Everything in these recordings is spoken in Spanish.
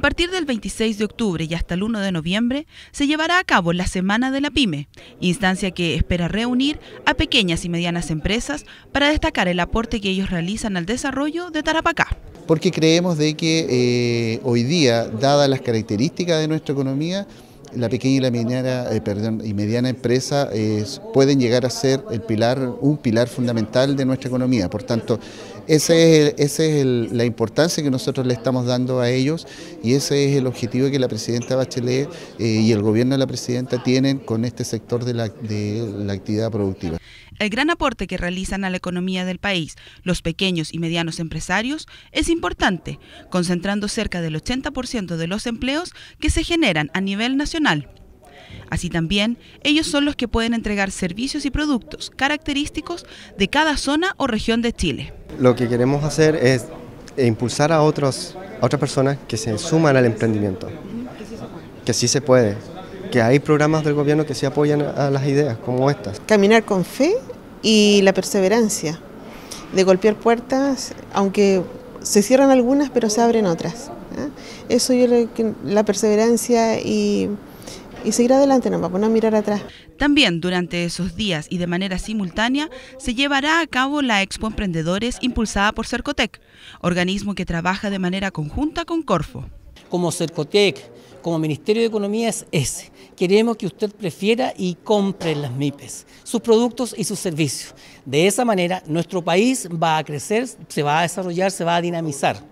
A partir del 26 de octubre y hasta el 1 de noviembre se llevará a cabo la Semana de la Pyme, instancia que espera reunir a pequeñas y medianas empresas para destacar el aporte que ellos realizan al desarrollo de Tarapacá porque creemos de que eh, hoy día, dadas las características de nuestra economía, la pequeña y la mediana, eh, empresa pueden llegar a ser el pilar, un pilar fundamental de nuestra economía. Por tanto, esa es, la importancia que nosotros le estamos dando a ellos y ese es el objetivo que la presidenta Bachelet eh, y el gobierno de la presidenta tienen con este sector de la actividad productiva. El gran aporte que realizan a la economía del país los pequeños y medianos empresarios es importante, concentrando cerca del 80% de los empleos que se generan a nivel nacional Así también, ellos son los que pueden entregar servicios y productos característicos de cada zona o región de Chile. Lo que queremos hacer es impulsar a, otros, otras personas que se suman al emprendimiento, que sí se puede, que hay programas del gobierno que sí apoyan a las ideas como estas. Caminar con fe y la perseverancia, de golpear puertas, aunque se cierran algunas, pero se abren otras. ¿eh? Eso yo que la perseverancia y y seguir adelante, no vamos a mirar atrás. También durante esos días y de manera simultánea se llevará a cabo la Expo Emprendedores impulsada por Cercotec, organismo que trabaja de manera conjunta con Corfo. Como Cercotec, como Ministerio de Economía es ese. Queremos que usted prefiera y compre las MIPES, sus productos y sus servicios. De esa manera, nuestro país va a crecer, se va a desarrollar, se va a dinamizar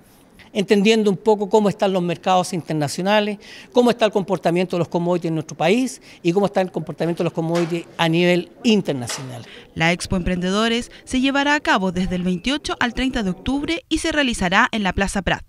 entendiendo un poco cómo están los mercados internacionales, cómo está el comportamiento de los commodities en nuestro país y cómo está el comportamiento de los commodities a nivel internacional. La Expo Emprendedores se llevará a cabo desde el 28 al 30 de octubre y se realizará en la Plaza Prat.